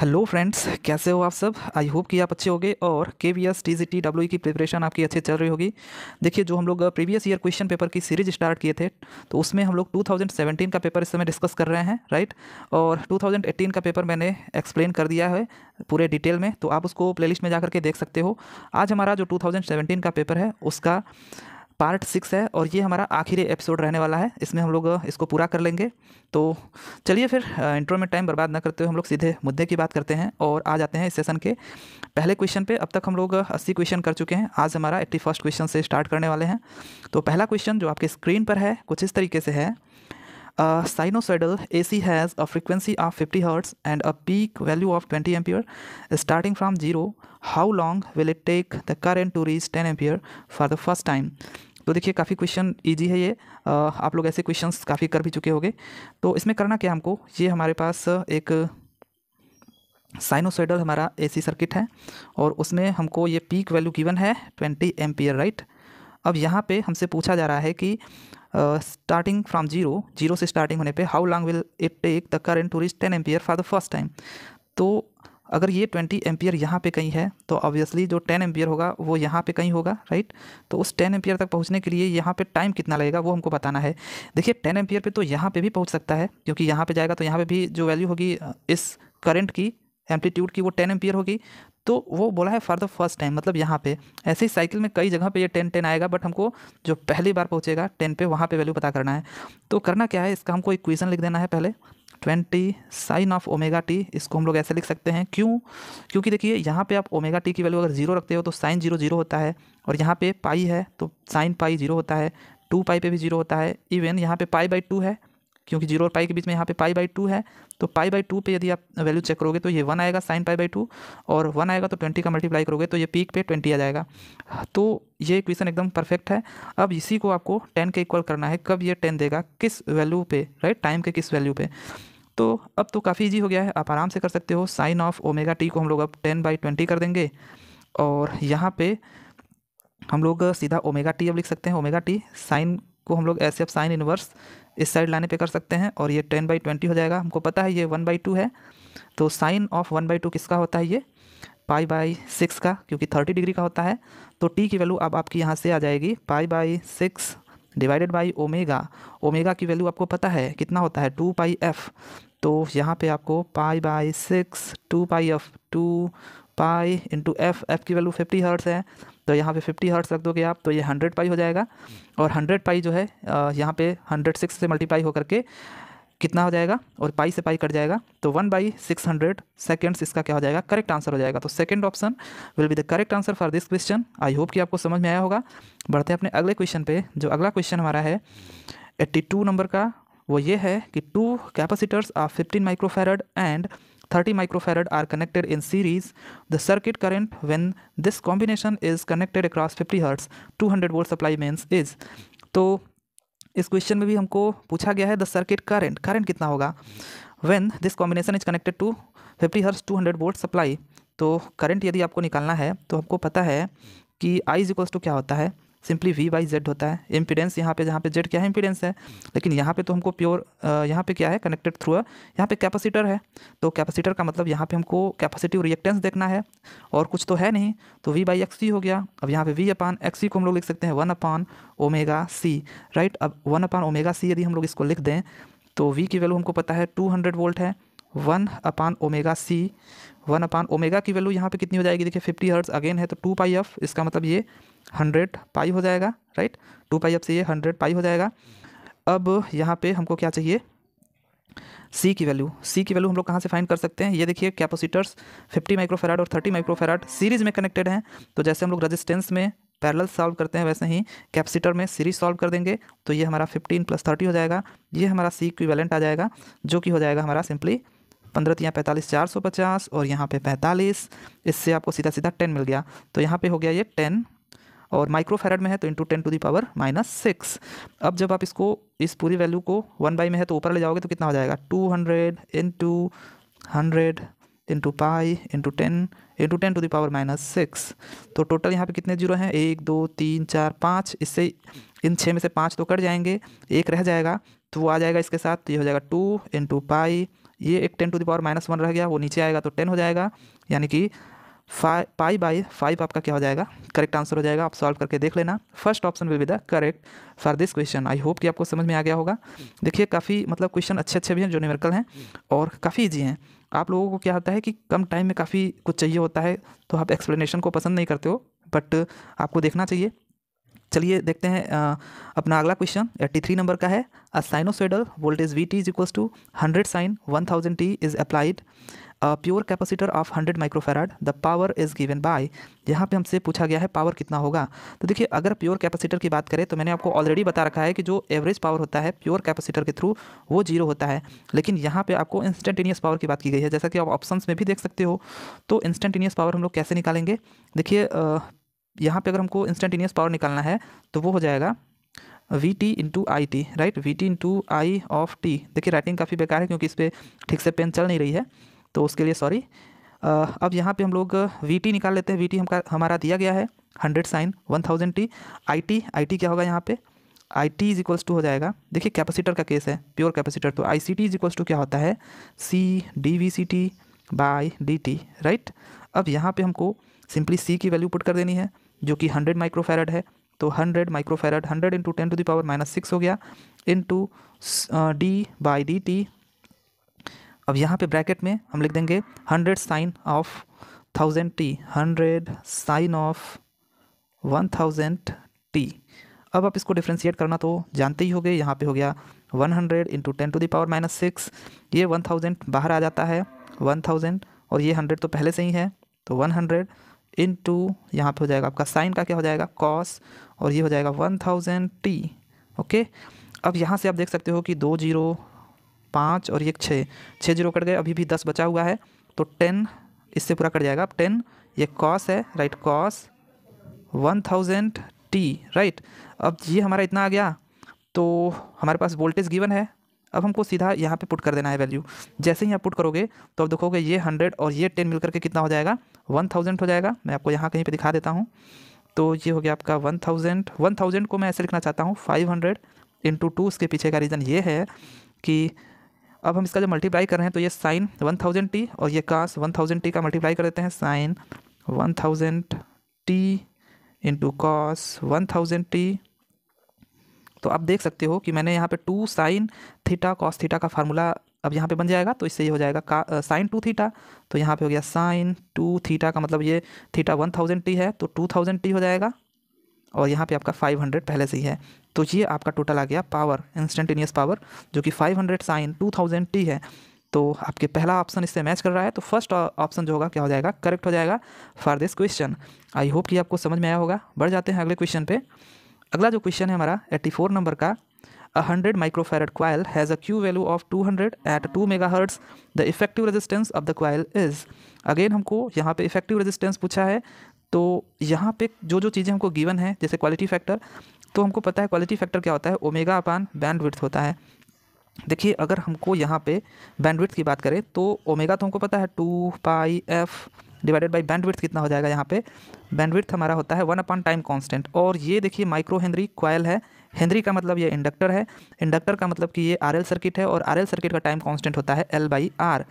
Hello friends कैसे हो आप सब आई होप कि आप अच्छे होंगे और K V S T G T W की प्रिपरेशन आपकी अच्छी चल रही होगी देखिए जो हम लोग प्रीवियस ईयर क्वेश्चन पेपर की सीरीज स्टार्ट किए थे तो उसमें हम लोग 2017 का पेपर इस समय डिस्कस कर रहे हैं राइट और 2018 का पेपर मैंने एक्सप्लेन कर दिया है पूरे डिटेल में तो आप उसको प्ले में जा के देख सकते हो आज हमारा जो टू का पेपर है उसका पार्ट सिक्स है और ये हमारा आखिरी एपिसोड रहने वाला है इसमें हम लोग इसको पूरा कर लेंगे तो चलिए फिर इंट्रो में टाइम बर्बाद ना करते हुए हम लोग सीधे मुद्दे की बात करते हैं और आ जाते हैं इस सेशन के पहले क्वेश्चन पे अब तक हम लोग अस्सी क्वेश्चन कर चुके हैं आज हमारा एट्टी फर्स्ट क्वेश्चन से स्टार्ट करने वाले हैं तो पहला क्वेश्चन जो आपके स्क्रीन पर है कुछ इस तरीके से है sinusoidal A C has a frequency of fifty hertz and a peak value of twenty ampere starting from zero how long will it take the current to reach ten ampere for the first time तो देखिए काफ़ी question easy है ये आप लोग ऐसे question काफ़ी कर भी चुके होंगे तो इसमें करना क्या हमको ये हमारे पास एक साइनोसोइडल हमारा एसी सर्किट है और उसमें हमको ये पीक वैल्यू गिवन है ट्वेंटी एम्पियर राइट अब यहाँ पे हमसे पूछा जा रहा है कि स्टार्टिंग फ्रॉम जीरो जीरो से स्टार्टिंग होने पे how long will it take the current to reach ten ampere for the first time तो अगर ये ट्वेंटी एम्पियर यहाँ पे कहीं है तो ऑब्वियसली जो टेन एम्पियर होगा वो यहाँ पे कहीं होगा राइट तो उस टेन एम्पियर तक पहुँचने के लिए यहाँ पे टाइम कितना लगेगा वो हमको बताना है देखिए टेन एम्पियर पे तो यहाँ पे भी पहुँच सकता है क्योंकि यहाँ पे जाएगा तो यहाँ पे भी जो वैल्यू होगी इस करंट की एम्पलीट्यूड की वो टेन एम्पियर होगी तो वो बोला है फॉर द फर्स्ट टाइम मतलब यहाँ पे ऐसे ही साइकिल में कई जगह पे ये टेन टेन आएगा बट हमको जो पहली बार पहुँचेगा टेन पे वहाँ पे वैल्यू पता करना है तो करना क्या है इसका हमको इक्वेशन लिख देना है पहले twenty sine of omega T इसको हम लोग ऐसे लिख सकते हैं क्यों क्योंकि देखिए यहाँ पे आप ओमेगा टी की वैल्यू अगर जीरो रखते हो तो साइन जीरो जीरो होता है और यहाँ पे पाई है तो साइन पाई जीरो होता है टू पाई पे भी जीरो होता है इवन यहाँ पे पाई बाई टू है क्योंकि जीरो और पाई के बीच में यहाँ पे पाई बाई टू है तो पाई बाई टू पे यदि आप वैल्यू चेक करोगे तो ये वन आएगा साइन पाई बाई टू और वन आएगा तो ट्वेंटी का मल्टीप्लाई करोगे तो ये पीक पे ट्वेंटी आ जाएगा तो ये इक्वेशन एकदम परफेक्ट है अब इसी को आपको टेन के इक्वल करना है कब ये टेन देगा किस वैल्यू पे राइट टाइम के किस वैल्यू पे तो अब तो काफ़ी ईजी हो गया है आप आराम से कर सकते हो साइन ऑफ ओमेगा टी को हम लोग अब टेन बाई ट्वेंटी कर देंगे और यहाँ पे हम लोग सीधा ओमेगा टी अब लिख सकते हैं ओमेगा टी साइन को हम लोग ऐसे अब साइन इनवर्स इस साइड लाने पे कर सकते हैं और ये टेन बाई ट्वेंटी हो जाएगा हमको पता है ये वन बाई टू है तो sine of one by two किसका होता है ये पाई बाई सिक्स का क्योंकि थर्टी डिग्री का होता है तो टी की वैल्यू अब आपकी यहाँ से आ जाएगी pi by six divided by omega omega की वैल्यू आपको पता है कितना होता है टू पाई एफ तो यहाँ पे आपको pi by six two pi F two pi into F F की वैल्यू फिफ्टी हर्ट्स है तो यहाँ पे फिफ्टी हर्ट्स रख दोगे आप तो ये हंड्रेड पाई हो जाएगा हम्म। और हंड्रेड पाई जो है यहाँ पे हंड्रेड सिक्स से मल्टीप्लाई होकर के कितना हो जाएगा और पाई से पाई कट जाएगा तो one by six hundred seconds इसका क्या हो जाएगा करेक्ट आंसर हो जाएगा तो second option will be the correct answer for this question I hope कि आपको समझ में आया होगा बढ़ते हैं अपने अगले क्वेश्चन पे जो अगला क्वेश्चन हमारा है एट्टी टू नंबर का वो ये है कि two capacitors of 15 microfarad and 30 are connected in series the circuit circuit when this combination is connected across fifty 50 two 200 volt supply means is तो इस क्वेश्चन में भी हमको पूछा गया है द सर्किट करंट करंट कितना होगा when this combination is connected to 50 hertz 200 volt supply तो करंट यदि आपको निकालना है तो हमको पता है कि आई इक्वल्स टू क्या होता है सिंपली वी बाई जेड होता है इम्पीडेंस यहाँ पे जहाँ पे जेड क्या है इम्पीडेंस है लेकिन यहाँ पे तो हमको प्योर यहाँ पे क्या है कनेक्टेड थ्रू यहाँ पे कैपेसिटर है तो कैपेसिटर का मतलब यहाँ पे हमको कैपेसिटिव रिएक्टेंस देखना है और कुछ तो है नहीं तो वी बाई एक्स हो गया अब यहाँ पे वी अपान एक्स को हम लोग लिख सकते हैं one upon omega C right अब वन अपान ओमेगा सी यदि हम लोग इसको लिख दें तो वी की वैल्यू हमको पता है टू हंड्रेड वोल्ट है one upon omega C one upon omega की वैल्यू यहाँ पे कितनी हो जाएगी देखिए फिफ्टी हर्ट्स अगेन है तो टू पाई एफ इसका मतलब ये हंड्रेड पाई हो जाएगा राइट टू पाई अब से ये हंड्रेड पाई हो जाएगा अब यहाँ पे हमको क्या चाहिए सी की वैल्यू सी की वैल्यू हम लोग कहाँ से फाइंड कर सकते हैं ये देखिए कैपेसिटर्स 50 माइक्रोफेराड और 30 माइक्रोफेराड सीरीज में कनेक्टेड हैं तो जैसे हम लोग रेजिस्टेंस में पैरेलल सॉल्व करते हैं वैसे ही कैपेसिटर में सीरीज सॉल्व कर देंगे तो ये हमारा 15 प्लस थर्टी हो जाएगा ये हमारा सी की आ जाएगा जो कि हो जाएगा हमारा सिंपली पंद्रह तीन पैंतालीस चार सौ पचास और यहाँ पे पैंतालीस इससे आपको सीधा सीधा टेन मिल गया तो यहाँ पे हो गया ये टेन और माइक्रोफेरेड में है तो into ten to the power minus six अब जब आप इसको इस पूरी वैल्यू को वन बाई में है तो ऊपर ले जाओगे तो कितना हो जाएगा two hundred into hundred into pi into ten into ten to the power minus six तो टोटल यहाँ पे कितने जीरो हैं एक दो तीन चार पाँच इससे इन छः में से पाँच तो कट जाएंगे एक रह जाएगा तो वो आ जाएगा इसके साथ तो ये हो जाएगा टू इंटू पाई ये एक ten to the power minus one रह गया वो नीचे आएगा तो टेन हो जाएगा यानी कि फाइव पाई बाई फाइव आपका क्या हो जाएगा करेक्ट आंसर हो जाएगा आप सॉल्व करके देख लेना first option will be the correct for this question I hope कि आपको समझ में आ गया होगा देखिए काफ़ी मतलब क्वेश्चन अच्छे अच्छे भी हैं जो न्यूमेरिकल हैं और काफ़ी ईजी हैं आप लोगों को क्या होता है कि कम टाइम में काफ़ी कुछ चाहिए होता है तो आप एक्सप्लेनेशन को पसंद नहीं करते हो बट आपको देखना चाहिए चलिए देखते हैं आ, अपना अगला क्वेश्चन एट्टी थ्री नंबर का है a sinusoidal voltage V T is equals to hundred sine one thousand T is applied a pure capacitor of hundred microfarad the power is given by यहाँ पे हमसे पूछा गया है पावर कितना होगा तो देखिए अगर प्योर कैपेसिटर की बात करें तो मैंने आपको ऑलरेडी बता रखा है कि जो एवरेज पावर होता है प्योर कैपेसिटर के थ्रू वो जीरो होता है लेकिन यहाँ पे आपको इंस्टेंटेनियस पावर की बात की गई है जैसा कि आप ऑप्शन में भी देख सकते हो तो इंस्टेंटेनियस पावर हम लोग कैसे निकालेंगे देखिए यहाँ पर अगर हमको इंस्टेंटेनियस पावर निकालना है तो वो हो जाएगा V T into I T right V T into I of T देखिए राइटिंग काफ़ी बेकार है क्योंकि इस पर ठीक से पेन चल नहीं रही है तो उसके लिए सॉरी अब यहाँ पे हम लोग वी निकाल लेते हैं वी टी हमारा दिया गया है hundred sine one thousand T I T I T क्या होगा यहाँ पे I T is equals to हो जाएगा देखिए कैपेसिटर का केस है प्योर कैपेसिटर तो I C T is equals to क्या होता है C D V C T by D T right अब यहाँ पे हमको सिंपली सी की वैल्यू पुट कर देनी है जो कि हंड्रेड माइक्रोफेरड है तो hundred microfarad hundred into ten to the power minus six हो गया into D by D T अब यहाँ पे ब्रैकेट में हम लिख देंगे hundred sine of thousand T hundred sine of one thousand T अब आप इसको डिफ्रेंशिएट करना तो जानते ही होंगे यहाँ पे हो गया one hundred into ten to the power minus six ये वन थाउजेंड बाहर आ जाता है वन थाउजेंड और ये हंड्रेड तो पहले से ही है तो वन हंड्रेड इन टू यहाँ पर हो जाएगा आपका साइन का क्या हो जाएगा कॉस और ये हो जाएगा वन थाउजेंड टी ओके अब यहाँ से आप देख सकते हो कि दो जीरो पाँच और एक छः छः जीरो कट गए अभी भी दस बचा हुआ है तो टेन इससे पूरा कट जाएगा अब टेन ये कॉस है right cos one thousand T right अब ये हमारा इतना आ गया तो हमारे पास वोल्टेज गिवन है अब हमको सीधा यहाँ पे पुट कर देना है वैल्यू जैसे ही आप पुट करोगे तो अब देखोगे ये हंड्रेड और ये टेन मिलकर के कितना हो जाएगा वन थाउजेंड हो जाएगा मैं आपको यहाँ कहीं पे दिखा देता हूँ तो ये हो गया आपका वन थाउजेंड वन थाउजेंड को मैं ऐसे लिखना चाहता हूँ फाइव हंड्रेड इंटू टू उसके पीछे का रीज़न ये है कि अब हम इसका जब मल्टीप्लाई कर रहे हैं तो ये साइन वन थाउजेंड टी और ये कास वन थाउजेंड टी का मल्टीप्लाई कर देते हैं sine one thousand T into cos one thousand T तो आप देख सकते हो कि मैंने यहाँ पे two sine theta cos theta का फार्मूला अब यहाँ पे बन जाएगा तो इससे ये हो जाएगा का साइन टू थीटा तो यहाँ पे हो गया साइन टू थीटा का मतलब ये थीटा वन थाउजेंड टी है तो टू थाउजेंड टी हो जाएगा और यहाँ पे आपका फाइव हंड्रेड पहले से ही है तो ये आपका टोटल आ गया पावर इंस्टेंटेनियस पावर जो कि 500 साइन थाउजेंड टी है तो आपके पहला ऑप्शन इससे मैच कर रहा है तो फर्स्ट ऑप्शन जो होगा क्या हो जाएगा करेक्ट हो जाएगा for this question I hope कि आपको समझ में आया होगा बढ़ जाते हैं अगले क्वेश्चन पे अगला जो क्वेश्चन है हमारा 84 नंबर का A coil has a Q a of two hundred 200 two mega hertz the effective resistance of the coil is again हमको यहाँ पे इफेक्टिव रेजिस्टेंस पूछा है तो यहाँ पे जो जो चीज़ें हमको गिवन है जैसे क्वालिटी फैक्टर तो हमको पता है क्वालिटी फैक्टर क्या होता है ओमेगा अपान बैंडविड्थ होता है देखिए अगर हमको यहाँ पे बैंडविड्थ की बात करें तो ओमेगा तो हमको पता है two pi F divided by bandwidth कितना हो जाएगा यहाँ पे बैंडविड्थ हमारा होता है वन अपान टाइम कॉन्स्टेंट और ये देखिए माइक्रो हेनरी क्वाइल है हेनरी का मतलब ये इंडक्टर है इंडक्टर का मतलब कि ये एल सर्किट है और एल सर्किट का टाइम कॉन्स्टेंट होता है एल बाई आर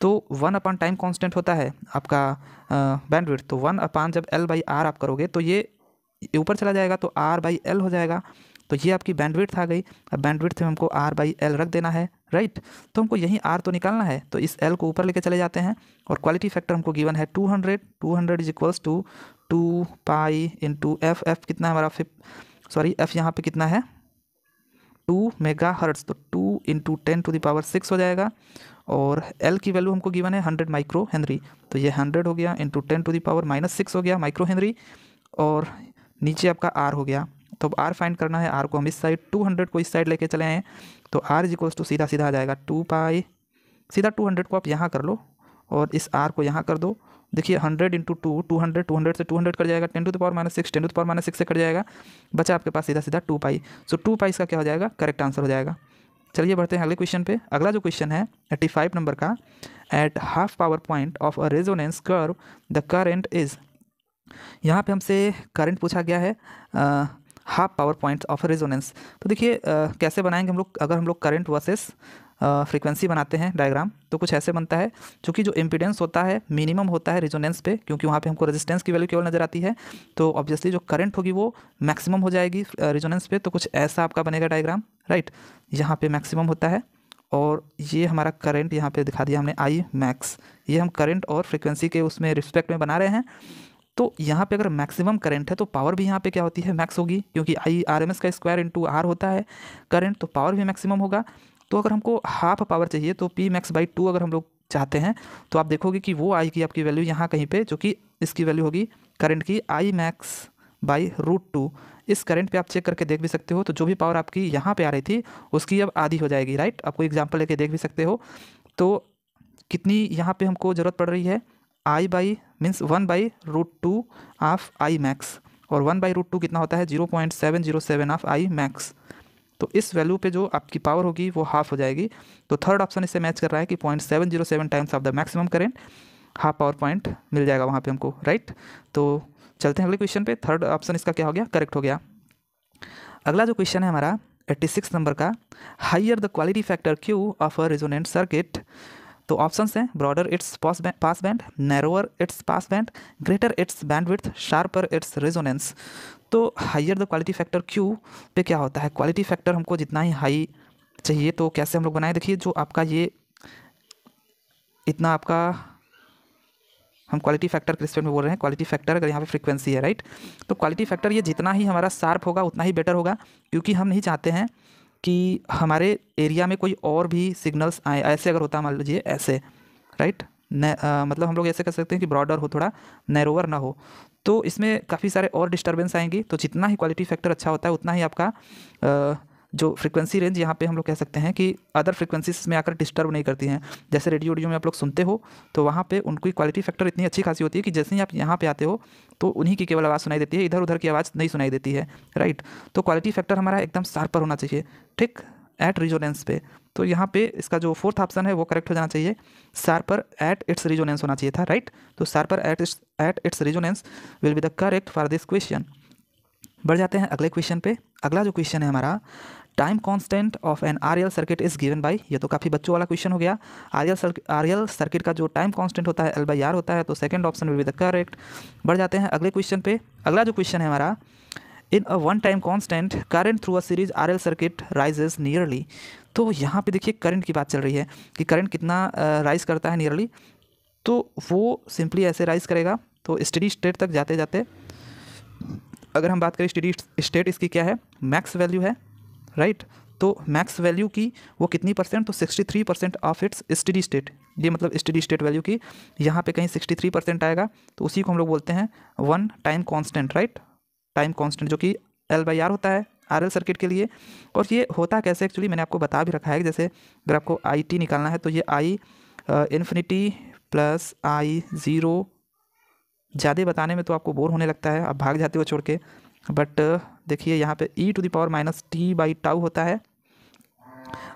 तो वन अपान टाइम कॉन्स्टेंट होता है आपका बैंडविड्थ तो वन अपान जब एल बाई आर आप करोगे तो ये ऊपर चला जाएगा तो आर बाई एल हो जाएगा तो ये आपकी बैंडविड्थ आ गई अब बैंडविड्थ में हमको आर बाई एल रख देना है राइट तो हमको यहीं आर तो निकालना है तो इस एल को ऊपर लेके चले जाते हैं और क्वालिटी फैक्टर हमको गिवन है two hundred two hundred is equals to two pi into F F कितना है हमारा फिफ सॉरी एफ यहाँ पे कितना है टू मेगा हर्ट्स तो two into ten to the power six हो जाएगा और एल की वैल्यू हमको गिवन है हंड्रेड माइक्रो हेनरी तो ये हंड्रेड हो गया into ten to the power minus six हो गया माइक्रो हेनरी और नीचे आपका आर हो गया तो अब आर फाइंड करना है आर को हम इस साइड टू हंड्रेड को इस साइड लेके चले हैं तो आर इज इक्वल्स टू सीधा सीधा आ जाएगा टू पाई सीधा टू हंड्रेड को आप यहाँ कर लो और इस आर को यहाँ कर दो देखिए hundred into two two hundred two hundred से टू हंड्रेड कट जाएगा ten to the power minus six ten to the power minus six से कट जाएगा बचा आपके पास सीधा सीधा टू पाई सो टू पाई इसका क्या हो जाएगा करेक्ट आंसर हो जाएगा चलिए बढ़ते हैं अगले क्वेश्चन पे अगला जो क्वेश्चन है एट्टी फाइव नंबर का at half power point of a resonance curve the current is यहाँ पे हमसे करंट पूछा गया है half power point of resonance तो देखिए कैसे बनाएंगे हम लोग अगर हम लोग करंट वर्सेस फ्रीक्वेंसी बनाते हैं डायग्राम तो कुछ ऐसे बनता है चूँकि जो इम्पिडेंस होता है मिनिमम होता है रिजोनेंस पे क्योंकि वहाँ पे हमको रेजिस्टेंस की वैल्यू केवल नज़र आती है तो ऑब्वियसली जो करंट होगी वो मैक्सिमम हो जाएगी रिजोनेंस पे तो कुछ ऐसा आपका बनेगा डायग्राम राइट यहाँ पे मैक्सिमम होता है और ये हमारा करंट यहाँ पे दिखा दिया हमने आई मैक्स ये हम करंट और फ्रिक्वेंसी के उसमें रिस्पेक्ट में बना रहे हैं तो यहाँ पे अगर मैक्सिमम करंट है तो पावर भी यहाँ पे क्या होती है मैक्स होगी क्योंकि आई आर एम एस का स्क्वायर इंटू आर होता है करंट तो पावर भी मैक्सिमम होगा तो अगर हमको हाफ पावर चाहिए तो पी मैक्स बाई टू अगर हम लोग चाहते हैं तो आप देखोगे कि वो आई की आपकी वैल्यू यहाँ कहीं पर जो कि इसकी वैल्यू होगी करंट की I max by root two इस करंट पे आप चेक करके देख भी सकते हो तो जो भी पावर आपकी यहाँ पे आ रही थी उसकी अब आधी हो जाएगी राइट आपको एग्जाम्पल लेके देख भी सकते हो तो कितनी यहाँ पे हमको ज़रूरत पड़ रही है I by means one by root two of I max और वन बाई रूट टू कितना होता है zero point seven zero seven of I max तो इस वैल्यू पे जो आपकी पावर होगी वो हाफ हो जाएगी तो थर्ड ऑप्शन इससे मैच कर रहा है कि point seven zero seven times of the maximum current half power point मिल जाएगा वहाँ पे हमको राइट तो चलते हैं अगले क्वेश्चन पे थर्ड ऑप्शन इसका क्या हो गया करेक्ट हो गया अगला जो क्वेश्चन है हमारा एट्टी सिक्स नंबर का higher the quality factor Q of a resonant circuit तो ऑप्शन हैं broader its pass band narrower its pass band greater its band with sharper its resonance तो higher the quality factor Q पे क्या होता है quality factor हमको जितना ही high चाहिए तो कैसे हम लोग बनाए देखिए जो आपका ये इतना आपका हम क्वालिटी फैक्टर के रिस्पेक्ट में बोल रहे हैं क्वालिटी फैक्टर अगर यहाँ पे फ्रीक्वेंसी है राइट तो क्वालिटी फैक्टर ये जितना ही हमारा शार्प होगा उतना ही बेटर होगा क्योंकि हम नहीं चाहते हैं कि हमारे एरिया में कोई और भी सिग्नल्स आए ऐसे अगर होता मान लीजिए ऐसे राइट आ, मतलब हम लोग ऐसे कर सकते हैं कि ब्रॉडर हो थोड़ा नैरोवर ना हो तो इसमें काफ़ी सारे और डिस्टर्बेंस आएंगी तो जितना ही क्वालिटी फैक्टर अच्छा होता है उतना ही आपका आ, जो फ्रीक्वेंसी रेंज यहाँ पे हम लोग कह सकते हैं कि अदर फ्रीक्वेंसीज में आकर डिस्टर्ब नहीं करती हैं जैसे रेडियो ओडियो में आप लोग सुनते हो तो वहाँ पर उनकी क्वालिटी फैक्टर इतनी अच्छी खासी होती है कि जैसे ही आप यहाँ पे आते हो तो उन्हीं की केवल आवाज़ सुनाई देती है इधर उधर की आवाज़ नहीं सुनाई देती है राइट तो क्वालिटी फैक्टर हमारा एकदम शार्पर होना चाहिए ठीक एट रिजोनेंस पे तो यहाँ पे इसका जो फोर्थ ऑप्शन है वो करेक्ट हो जाना चाहिए पर एट इट्स रिजोनेंस होना चाहिए था राइट तो sharper at its at its resonance will be the correct for this question बढ़ जाते हैं अगले क्वेश्चन पे अगला जो क्वेश्चन है हमारा time constant of an R circuit is given by ये तो काफ़ी बच्चों वाला क्वेश्चन हो गया आर आर सर्किट का जो टाइम कांस्टेंट होता है एल बाई आर होता है तो second option will be the correct बढ़ जाते हैं अगले क्वेश्चन पे अगला जो क्वेश्चन है हमारा in a one time constant current through a series R circuit rises nearly तो यहाँ पे देखिए करंट की बात चल रही है कि करंट कितना राइज करता है नियरली तो वो सिंपली ऐसे राइज करेगा तो स्टडी स्टेट तक जाते जाते अगर हम बात करें स्टडी स्टेट इसकी क्या है मैक्स वैल्यू है राइट तो मैक्स वैल्यू की वो कितनी परसेंट तो 63 percent of its steady state ये मतलब स्टडी स्टेट वैल्यू की यहाँ पे कहीं 63 परसेंट आएगा तो उसी को हम लोग बोलते हैं one time constant right time constant जो कि एल बाई आर होता है आर एल सर्किट के लिए और ये होता कैसे एक्चुअली मैंने आपको बता भी रखा है जैसे अगर आपको आई टी निकालना है तो ये I infinity plus I zero ज़्यादा बताने में तो आपको बोर होने लगता है आप भाग जाते हो छोड़ के बट देखिए यहाँ पे e to the power minus t by tau होता है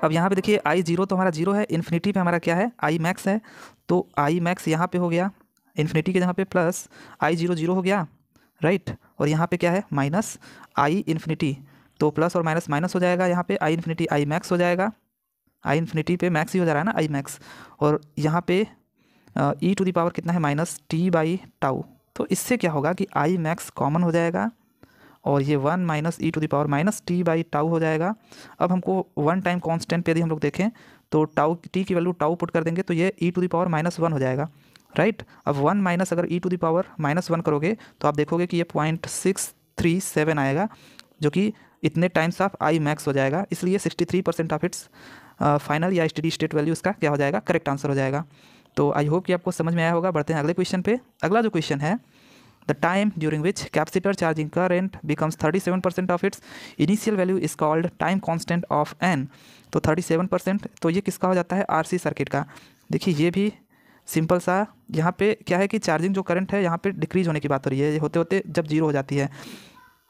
अब यहाँ पे देखिए आई जीरो तो हमारा जीरो है इन्फिनिटी पे हमारा क्या है आई मैक्स है तो आई मैक्स यहाँ पे हो गया इन्फिनिटी के जहाँ पे प्लस आई जीरो जीरो हो गया राइट और यहाँ पे क्या है माइनस आई इन्फिनिटी तो प्लस और माइनस माइनस हो जाएगा यहाँ पे आई इन्फिनिटी आई मैक्स हो जाएगा आई इन्फिनिटी पे मैक्स ही हो जा रहा है ना आई मैक्स और यहाँ पे ई टू दी पावर कितना है माइनस टी बाई टाउ तो इससे क्या होगा कि आई मैक्स कॉमन हो जाएगा और ये one minus e to the power minus t by tau हो जाएगा अब हमको वन टाइम कांस्टेंट पे यदि हम लोग देखें तो टाउ टी की वैल्यू टाउ पुट कर देंगे तो ये e to the power minus one हो जाएगा राइट अब वन माइनस अगर e to the power minus one करोगे तो आप देखोगे कि ये पॉइंट सिक्स थ्री सेवन आएगा जो कि इतने टाइम्स ऑफ आई मैक्स हो जाएगा इसलिए sixty three percent of its final या स्टडी स्टेट वैल्यू इसका क्या हो जाएगा करेक्ट आंसर हो जाएगा तो आई होप कि आपको समझ में आया होगा बढ़ते हैं अगले क्वेश्चन पे अगला जो क्वेश्चन है The time during which capacitor charging current becomes 37% of its initial value is called time constant of n. तो 37% तो ये किसका हो जाता है आरसी सर्किट का देखिए ये भी सिंपल सा यहाँ पे क्या है कि चार्जिंग जो करंट है यहाँ पे डिक्रीज होने की बात हो रही है ये होते होते जब जीरो हो जाती है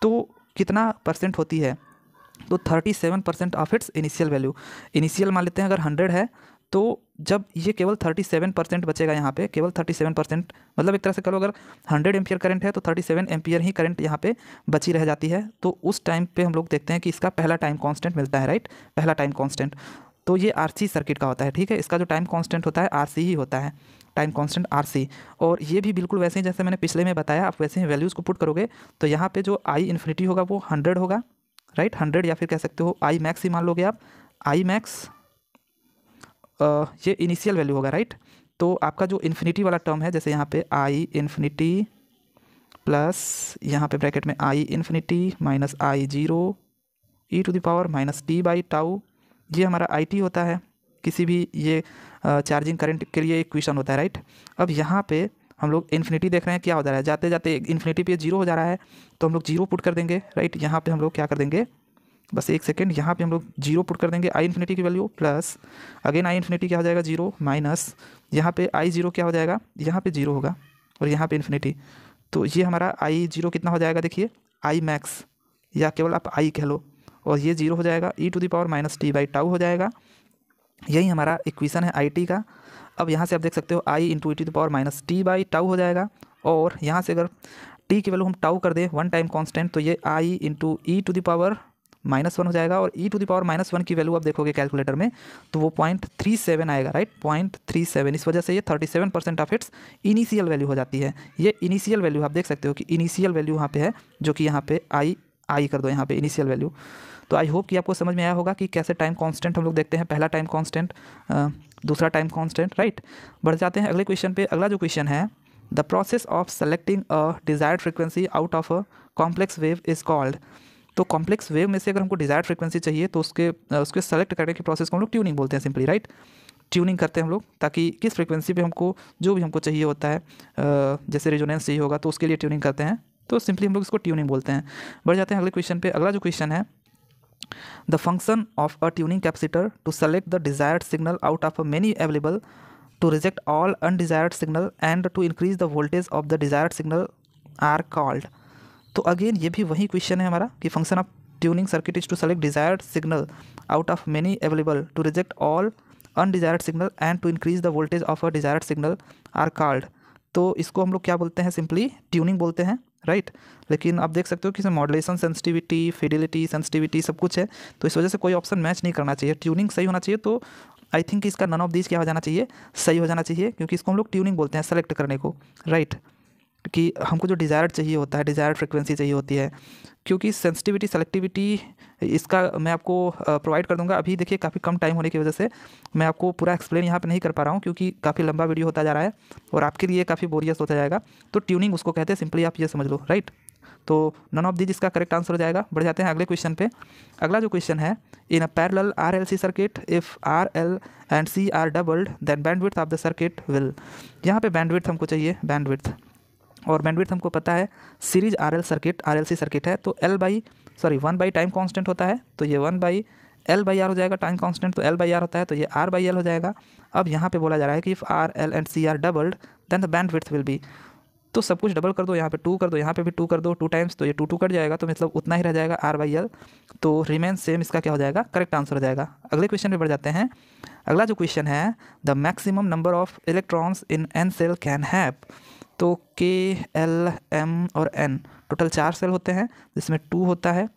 तो कितना परसेंट होती है तो 37 percent of its initial value initial मान लेते हैं अगर 100 है तो जब ये केवल 37 परसेंट बचेगा यहाँ पे केवल 37 परसेंट मतलब एक तरह से करो अगर 100 एम्पियर करंट है तो 37 एम्पियर ही करंट यहाँ पे बची रह जाती है तो उस टाइम पे हम लोग देखते हैं कि इसका पहला टाइम कांस्टेंट मिलता है राइट पहला टाइम कांस्टेंट तो ये आर सर्किट का होता है ठीक है इसका जो टाइम कॉन्स्टेंट होता है आर ही होता है टाइम कॉन्स्टेंट आर और ये भी बिल्कुल वैसे ही जैसे मैंने पिछले में बताया आप वैसे ही वैल्यूज़ को पुट करोगे तो यहाँ पर जो आई इन्फिनिटी होगा वो हंड्रेड होगा राइट हंड्रेड या फिर कह सकते हो आई मैक्स ही मान लोगे आप आई मैक्स ये इनिशियल वैल्यू होगा राइट तो आपका जो इन्फिनिटी वाला टर्म है जैसे यहाँ पे आई इन्फिनिटी प्लस यहाँ पे ब्रैकेट में I infinity minus I zero e to the power minus t by tau ये हमारा आई टी होता है किसी भी ये चार्जिंग करंट के लिए एक क्वेश्चन होता है राइट अब यहाँ पे हम लोग इन्फिनिटी देख रहे हैं क्या हो जा रहा है जाते जाते इन्फिनिटी पे जीरो हो जा रहा है तो हम लोग जीरो पुट कर देंगे राइट यहाँ पे हम लोग क्या कर देंगे बस एक सेकेंड यहाँ पे हम लोग जीरो पुट कर देंगे आई इन्फिनिटी की value plus again I infinity क्या हो जाएगा जीरो माइनस यहाँ पे आई जीरो क्या हो जाएगा यहाँ पे जीरो होगा और यहाँ पे इन्फिनिटी तो ये हमारा आई जीरो कितना हो जाएगा देखिए आई मैक्स या केवल आप आई कह लो और ये जीरो हो जाएगा e to the power minus t by tau हो जाएगा यही हमारा इक्वेशन है आई टी का अब यहाँ से आप देख सकते हो I into e to the power minus t by tau हो जाएगा और यहाँ से अगर टी की वैल्यू हम टाउ कर दें वन टाइम कॉन्स्टेंट तो ये I into e to the power minus one हो जाएगा और e to the power minus one की वैल्यू आप देखोगे कैलकुलेटर में तो वो पॉइंट थ्री सेवन आएगा राइट पॉइंट थ्री सेवन इस वजह से ये thirty seven percent of its initial value हो जाती है ये इनिशियल वैल्यू आप देख सकते हो कि इनिशियल वैल्यू यहाँ पे है जो कि यहाँ पे आई आई कर दो यहाँ पे इनिशियल वैल्यू तो आई होप कि आपको समझ में आया होगा कि कैसे टाइम कॉन्स्टेंट हम लोग देखते हैं पहला टाइम कॉन्स्टेंट दूसरा टाइम कॉन्स्टेंट राइट बढ़ जाते हैं अगले क्वेश्चन पे अगला जो क्वेश्चन है the process of selecting a desired frequency out of a complex wave is called तो कॉम्प्लेक्स वेव में से अगर हमको डिजायर फ्रिक्वेंसी चाहिए तो उसके उसके सेलेक्ट करने के प्रोसेस को हम लोग ट्यूनिंग बोलते हैं सिंपली राइट ट्यूनिंग करते हैं हम लोग ताकि किस फ्रिक्वेंसी पे हमको जो भी हमको चाहिए होता है जैसे रिजोनेंस चाहिए होगा तो उसके लिए ट्यूनिंग करते हैं तो सिंपली हम लोग इसको ट्यूनिंग बोलते हैं बढ़ जाते हैं अगले क्वेश्चन पे अगला जो क्वेश्चन है the function of a tuning capacitor to select the desired signal out of many available to reject all undesired signal and to increase the voltage of the desired signal are called तो again ये भी वही question है हमारा कि function of tuning circuit is to select desired signal out of many available to reject all undesired signal and to increase the voltage of a desired signal are called तो इसको हम लोग क्या बोलते हैं सिंपली ट्यूनिंग बोलते हैं right right? लेकिन आप देख सकते हो कि इसमें मॉडलेशन सेंसिटिविटी फिडिलिटी सेंसिटिविटी सब कुछ है तो इस वजह से कोई ऑप्शन मैच नहीं करना चाहिए ट्यूनिंग सही होना चाहिए तो आई थिंक इसका नन ऑफ दीज क्या हो जाना चाहिए सही हो जाना चाहिए क्योंकि इसको हम लोग ट्यूनिंग बोलते हैं सेलेक्ट करने को राइट right? कि हमको जो डिज़ायर्ड चाहिए होता है डिज़ायर्ड फ्रिक्वेंसी चाहिए होती है क्योंकि सेंसिटिविटी सेलेक्टिविटी इसका मैं आपको प्रोवाइड कर दूंगा अभी देखिए काफ़ी कम टाइम होने की वजह से मैं आपको पूरा एक्सप्लेन यहाँ पे नहीं कर पा रहा हूँ क्योंकि काफ़ी लंबा वीडियो होता जा रहा है और आपके लिए काफ़ी बोरियस होता जाएगा तो ट्यूनिंग उसको कहते हैं सिंपली आप ये समझ लो राइट तो नन ऑफ दिस इसका करेक्ट आंसर हो जाएगा बढ़ जाते हैं अगले क्वेश्चन पे अगला जो क्वेश्चन है in a parallel R L C circuit if R L and C are doubled then bandwidth of the circuit will यहाँ पे बैंडविथ हमको चाहिए बैंडविथ और बैंडविड्थ हमको पता है series R L circuit R L C circuit है तो L by sorry one by time constant होता है तो ये one by L by R हो जाएगा टाइम कांस्टेंट तो एल बाई आर होता है तो ये आर बाई एल हो जाएगा अब यहाँ पे बोला जा रहा है कि if R L and C are doubled then the bandwidth will be तो सब कुछ डबल कर दो यहाँ पे टू कर दो यहाँ पे भी टू कर दो टू टाइम्स तो ये टू टू कट जाएगा तो मतलब उतना ही रह जाएगा आर बाई एल तो रिमेन सेम इसका क्या हो जाएगा करेक्ट आंसर हो जाएगा अगले क्वेश्चन पे बढ़ जाते हैं अगला जो क्वेश्चन है the maximum number of electrons in N shell can have तो के एल एम और एन टोटल चार सेल होते हैं जिसमें टू होता है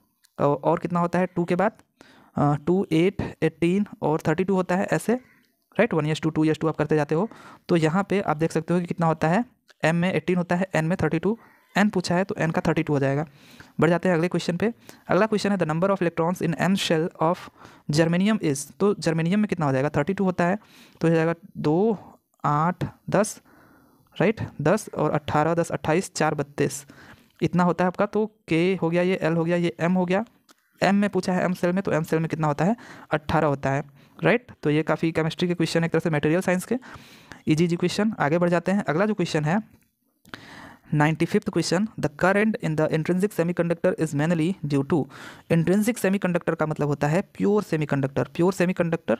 और कितना होता है टू के बाद टू एट एटीन और थर्टी टू होता है ऐसे right one s two two s two आप करते जाते हो तो यहाँ पे आप देख सकते हो कि कितना होता है एम में एटीन होता है एन में थर्टी टू एन पूछा है तो एन का थर्टी टू हो जाएगा बढ़ जाते हैं अगले क्वेश्चन पे अगला क्वेश्चन है the number of electrons in M shell of germanium is तो जर्मेनियम में कितना हो जाएगा थर्टी टू होता है तो हो जाएगा दो आठ दस राइट दस और अट्ठारह दस अट्ठाईस चार बत्तीस इतना होता है आपका तो के हो गया ये एल हो गया ये एम हो गया एम में पूछा है एम सेल में तो एम सेल में कितना होता है अट्ठारह होता है राइट तो ये काफ़ी केमिस्ट्री के क्वेश्चन एक तरह से मटेरियल साइंस के इजी जी क्वेश्चन आगे बढ़ जाते हैं अगला जो क्वेश्चन है ninety fifth question the current in the intrinsic semiconductor is mainly due to intrinsic semiconductor का मतलब होता है pure semiconductor pure semiconductor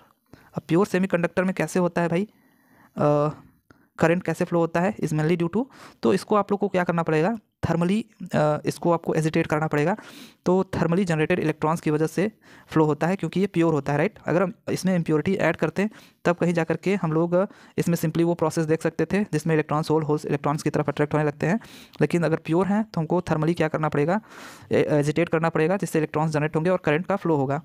अब प्योर सेमी कंडक्टर में कैसे होता है भाई करंट कैसे फ्लो होता है इज मेनली ड्यू टू तो इसको आप लोग को क्या करना पड़ेगा थर्मली uh, इसको आपको एजिटेट करना पड़ेगा तो थर्मली जनरेटेड इलेक्ट्रॉन्स की वजह से फ्लो होता है क्योंकि ये प्योर होता है राइट अगर हम इसमें इम्प्योरिटी ऐड करते हैं तब कहीं जा करके हम लोग uh, इसमें सिंपली वो प्रोसेस देख सकते थे जिसमें इलेक्ट्रॉन्स होल होल्स इलेक्ट्रॉन्स की तरफ अट्रैक्ट होने लगते हैं लेकिन अगर प्योर हैं तो हमको थर्मली क्या करना पड़ेगा एजिटेट करना पड़ेगा जिससे इलेक्ट्रॉन्स जनरेट होंगे और करंट का फ्लो होगा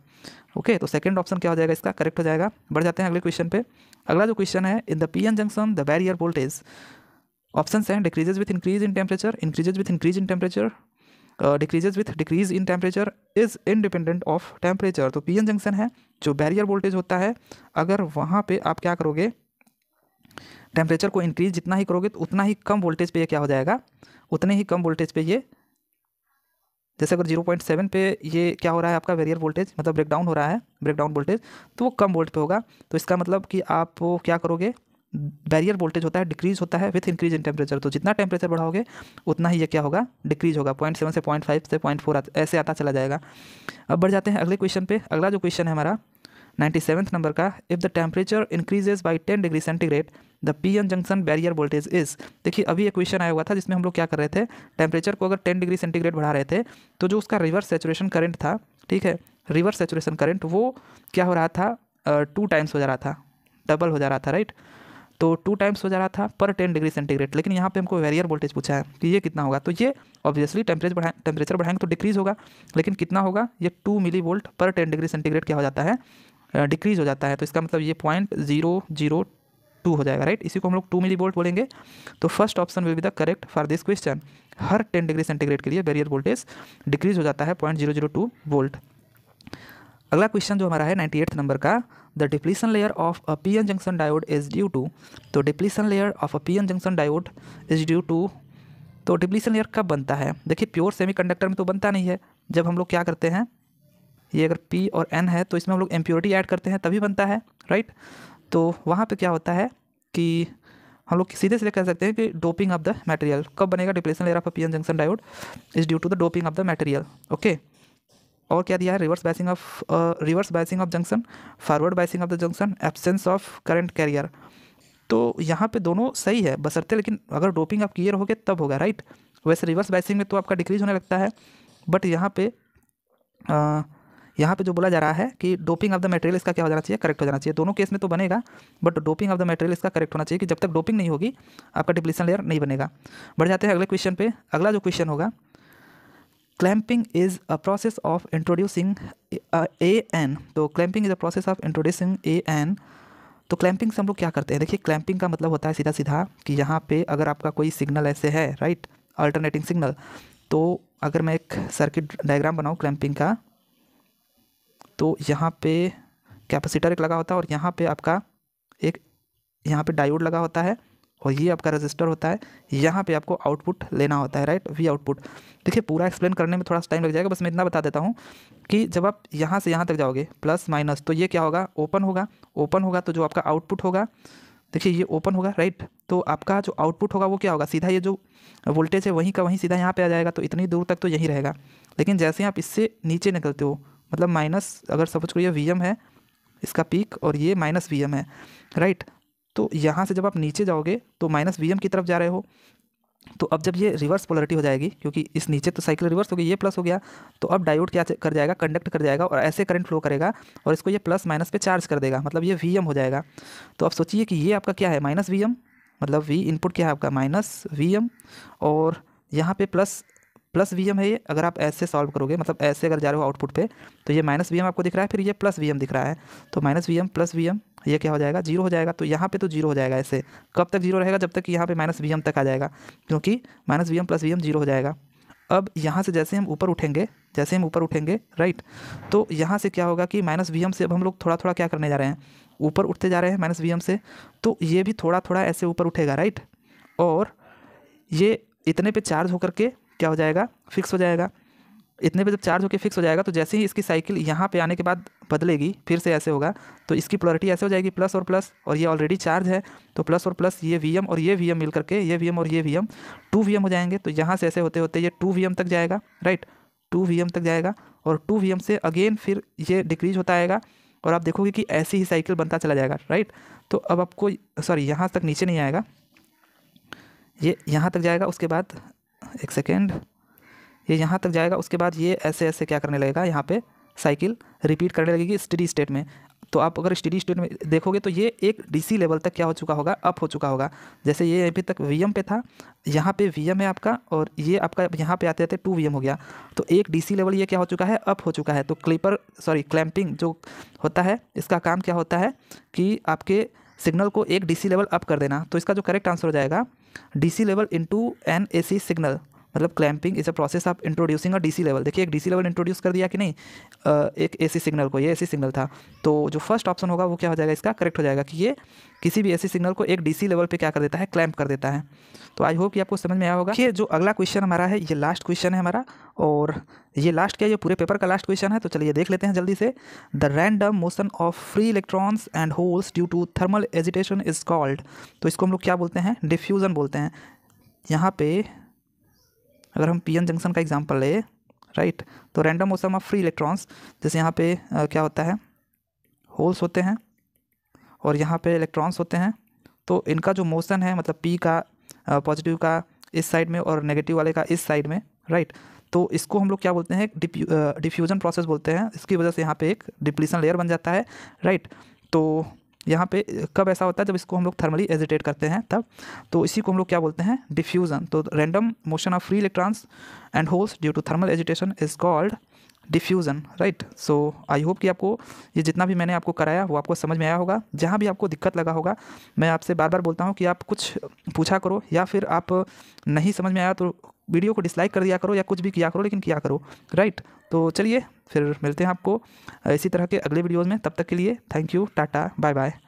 ओके तो सेकेंड ऑप्शन क्या हो जाएगा इसका करेक्ट हो जाएगा बढ़ जाते हैं अगले क्वेश्चन पर अगला जो क्वेश्चन है in the P N junction the barrier voltage option हैं decreases with increase in temperature increases with increase in temperature decreases with decrease in temperature is independent of temperature तो एन जंक्शन है जो barrier voltage होता है अगर वहाँ पे आप क्या करोगे टेम्परेचर को इंक्रीज जितना ही करोगे तो उतना ही कम वोल्टेज पे ये क्या हो जाएगा उतने ही कम वोल्टेज पे ये जैसे अगर जीरो पॉइंट सेवन पे ये क्या हो रहा है आपका वेरियर वोल्टेज मतलब ब्रेकडाउन हो रहा है ब्रेकडाउन वोल्टेज तो वो कम वोल्ट पे होगा तो इसका मतलब कि आप क्या करोगे बैरियर वोल्टेज होता है डिक्रीज होता है विथ इंक्रीज इन टेम्परेचर तो जितना टेम्परेचर बढ़ाओगे उतना ही ये क्या होगा डिक्रीज होगा पॉइंट सेवन से पॉइंट फाइव से पॉइंट फोर ऐसे आता चला जाएगा अब बढ़ जाते हैं अगले क्वेश्चन पर अगला जो क्वेश्चन है हमारा नाइन्टी सेवन्थ नंबर का if the temperature increases by ten degree centigrade the P N junction barrier voltage is देखिए अभी एक क्वेश्चन आया हुआ था जिसमें हम लोग क्या कर रहे थे टेम्परेचर को अगर टेन डिग्री सेंटीग्रेड बढ़ा रहे थे तो जो उसका रिवर्स सेचुरेशन करंट था ठीक है रिवर्स सेचुरेशन करंट वो क्या हो रहा था टू uh, टाइम्स हो जा रहा था डबल हो जा रहा था राइट right? तो टू टाइम्स हो जा रहा था पर टेन डिग्री सेंटीग्रेड लेकिन यहाँ पे हमको वेरियर वोल्टेज पूछा है कि ये कितना होगा तो ये ऑब्वियसली टेम्परेचर बढ़ाए टेम्परेचर बढ़ाएंगे तो डिक्रीज़ होगा लेकिन कितना होगा ये two millivolt per ten degree centigrade क्या हो जाता है डिक्रीज़ हो जाता है तो इसका मतलब ये पॉइंट जीरो जीरो टू हो जाएगा राइट इसी को हम लोग टू मिली वोल्ट बोलेंगे तो first option will be the correct for this question हर टेन डिग्री सेंटीग्रेड के लिए वेरियर वोल्टेज डिक्रीज हो जाता है point zero zero two volt अगला क्वेश्चन जो हमारा है नाइन्टी एट नंबर का the depletion layer of a P N junction diode is due to तो depletion layer of a P N junction diode is due to तो depletion layer कब बनता है देखिए प्योर सेमी कंडक्टर में तो बनता नहीं है जब हम लोग क्या करते हैं ये अगर पी और एन है तो इसमें हम लोग एम्प्योरिटी ऐड करते हैं तभी बनता है राइट तो वहाँ पे क्या होता है कि हम लोग सीधे सीधे कह सकते हैं कि डोपिंग ऑफ द मटेरियल कब बनेगा depletion layer of P N junction diode is due to the doping of the material okay और क्या दिया है reverse biasing of reverse biasing of junction forward biasing of the junction absence of current carrier तो यहाँ पे दोनों सही है बसरते लेकिन अगर डोपिंग आप क्लियर होगे तब होगा राइट वैसे रिवर्स बाइसिंग में तो आपका डिक्रीज होने लगता है बट यहाँ पे आ, uh, यहाँ पे जो बोला जा रहा है कि डोपिंग ऑफ द मटेरियल इसका क्या हो जाना चाहिए करेक्ट हो जाना चाहिए दोनों केस में तो बनेगा but doping of the material इसका करेक्ट होना चाहिए कि जब तक डोपिंग नहीं होगी आपका डिप्लीसन लेयर नहीं बनेगा बढ़ जाते हैं अगले क्वेश्चन पे अगला जो क्वेश्चन होगा clamping is a process of introducing A N तो clamping is a process of introducing A N तो क्लैंपिंग से हम लोग क्या करते हैं देखिए क्लैंपिंग का मतलब होता है सीधा सीधा कि यहाँ पे अगर आपका कोई सिग्नल ऐसे है राइट अल्टरनेटिंग सिग्नल तो अगर मैं एक सर्किट डायग्राम बनाऊँ क्लैंपिंग का तो यहाँ पे कैपेसिटर एक लगा होता है और यहाँ पे आपका एक यहाँ पे डायोड लगा होता है और ये आपका रजिस्टर होता है यहाँ पे आपको आउटपुट लेना होता है राइट वी आउटपुट देखिए पूरा एक्सप्लेन करने में थोड़ा सा टाइम लग जाएगा बस मैं इतना बता देता हूँ कि जब आप यहाँ से यहाँ तक जाओगे प्लस माइनस तो ये क्या होगा ओपन होगा ओपन होगा तो जो आपका आउटपुट होगा देखिए ये ओपन होगा राइट तो आपका जो आउटपुट होगा वो क्या होगा सीधा ये जो वोल्टेज है वहीं का वहीं सीधा यहाँ पर आ जाएगा तो इतनी दूर तक तो यही रहेगा लेकिन जैसे आप इससे नीचे निकलते हो मतलब माइनस अगर सपोज करिए वी है इसका पीक और ये माइनस वी है राइट तो यहाँ से जब आप नीचे जाओगे तो माइनस वी की तरफ जा रहे हो तो अब जब ये रिवर्स पोलरिटी हो जाएगी क्योंकि इस नीचे तो साइकिल रिवर्स हो गई ये प्लस हो गया तो अब डायोड क्या कर जाएगा कंडक्ट कर जाएगा और ऐसे करंट फ्लो करेगा और इसको ये प्लस माइनस पे चार्ज कर देगा मतलब ये वी हो जाएगा तो आप सोचिए कि ये आपका क्या है माइनस वी मतलब वी इनपुट क्या है आपका माइनस वी और यहाँ पर प्लस प्लस वी है ये अगर आप ऐसे सॉल्व करोगे मतलब ऐसे अगर जा रहे हो आउटपुट पर तो ये माइनस वी आपको दिख रहा है फिर ये प्लस वी दिख रहा है तो माइनस वी प्लस वी ये क्या हो जाएगा जीरो हो जाएगा तो यहाँ पे तो जीरो हो जाएगा ऐसे कब तक जीरो रहेगा जब तक यहाँ पे माइनस वी तक आ जाएगा क्योंकि minus V M plus V zero हो जाएगा अब यहाँ से जैसे हम ऊपर उठेंगे जैसे हम ऊपर उठेंगे राइट तो यहाँ से क्या होगा कि माइनस वी से अब हम लोग थोड़ा थोड़ा क्या करने जा रहे हैं ऊपर उठते जा रहे हैं माइनस वी से तो ये भी थोड़ा थोड़ा ऐसे ऊपर उठेगा राइट और ये इतने पर चार्ज होकर के क्या हो जाएगा फिक्स हो जाएगा इतने पे जब चार्ज होकर फिक्स हो जाएगा तो जैसे ही इसकी साइकिल यहाँ पे आने के बाद बदलेगी फिर से ऐसे होगा तो इसकी प्लोरिटी ऐसे हो जाएगी प्लस और प्लस और ये ऑलरेडी चार्ज है तो प्लस और प्लस ये वी और ये वी मिल करके ये वी और ये वी एम टू वी हो जाएंगे तो यहाँ से ऐसे होते होते ये टू वी तक जाएगा राइट टू वी तक जाएगा और टू वी से अगेन फिर ये डिक्रीज होता आएगा और आप देखोगे कि ऐसी ही साइकिल बनता चला जाएगा राइट तो अब आपको सॉरी यहाँ तक नीचे नहीं आएगा ये यहाँ तक जाएगा उसके बाद एक सेकेंड ये यहाँ तक जाएगा उसके बाद ये ऐसे ऐसे क्या करने लगेगा यहाँ पे साइकिल रिपीट करने लगेगी स्टडी स्टेट में तो आप अगर स्टडी स्टेट में देखोगे तो ये एक डीसी लेवल तक क्या हो चुका होगा अप हो चुका होगा जैसे ये अभी तक वीएम पे था यहाँ पे वीएम है आपका और ये आपका यहाँ पे आते आते टू वीएम हो गया तो एक डीसी लेवल ये क्या हो चुका है अप हो चुका है तो क्लिपर सॉरी क्लैंपिंग जो होता है इसका काम क्या होता है कि आपके सिग्नल को एक डी लेवल अप कर देना तो इसका जो करेक्ट आंसर हो जाएगा D level into an A C signal मतलब clamping is a process of introducing a DC level देखिए एक डीसी लेवल इंट्रोड्यूस कर दिया कि नहीं एक एसी सिग्नल को ये एसी सिग्नल था तो जो फर्स्ट ऑप्शन होगा वो क्या हो जाएगा इसका करेक्ट हो जाएगा कि ये किसी भी एसी सिग्नल को एक डीसी लेवल पे क्या कर देता है क्लैंप कर देता है तो आई होप कि आपको समझ में आया होगा कि जो अगला क्वेश्चन हमारा है ये लास्ट क्वेश्चन है हमारा और ये लास्ट क्या ये पूरे पेपर का लास्ट क्वेश्चन है तो चलिए देख लेते हैं जल्दी से the random motion of free electrons and holes due to thermal agitation is called तो इसको हम लोग क्या बोलते हैं डिफ्यूज़न बोलते हैं यहाँ पे अगर हम पी जंक्शन का एग्जाम्पल ले राइट तो random motion of free electrons जैसे यहाँ पे आ, क्या होता है होल्स होते हैं और यहाँ पे इलेक्ट्रॉन्स होते हैं तो इनका जो मोशन है मतलब पी का पॉजिटिव का इस साइड में और नेगेटिव वाले का इस साइड में राइट तो इसको हम लोग क्या बोलते हैं डिफ्यूजन प्रोसेस बोलते हैं इसकी वजह से यहाँ पर एक डिप्लीसन लेयर बन जाता है राइट तो यहाँ पे कब ऐसा होता है जब इसको हम लोग थर्मली एजिटेट करते हैं तब तो इसी को हम लोग क्या बोलते हैं डिफ्यूज़न तो random motion of free electrons and holes due to thermal agitation is called diffusion right so I hope कि आपको ये जितना भी मैंने आपको कराया वो आपको समझ में आया होगा जहाँ भी आपको दिक्कत लगा होगा मैं आपसे बार बार बोलता हूँ कि आप कुछ पूछा करो या फिर आप नहीं समझ में आया तो वीडियो को डिसलाइक कर दिया करो या कुछ भी किया करो लेकिन किया करो राइट तो चलिए फिर मिलते हैं आपको इसी तरह के अगले वीडियोज़ में तब तक के लिए थैंक यू टाटा बाय बाय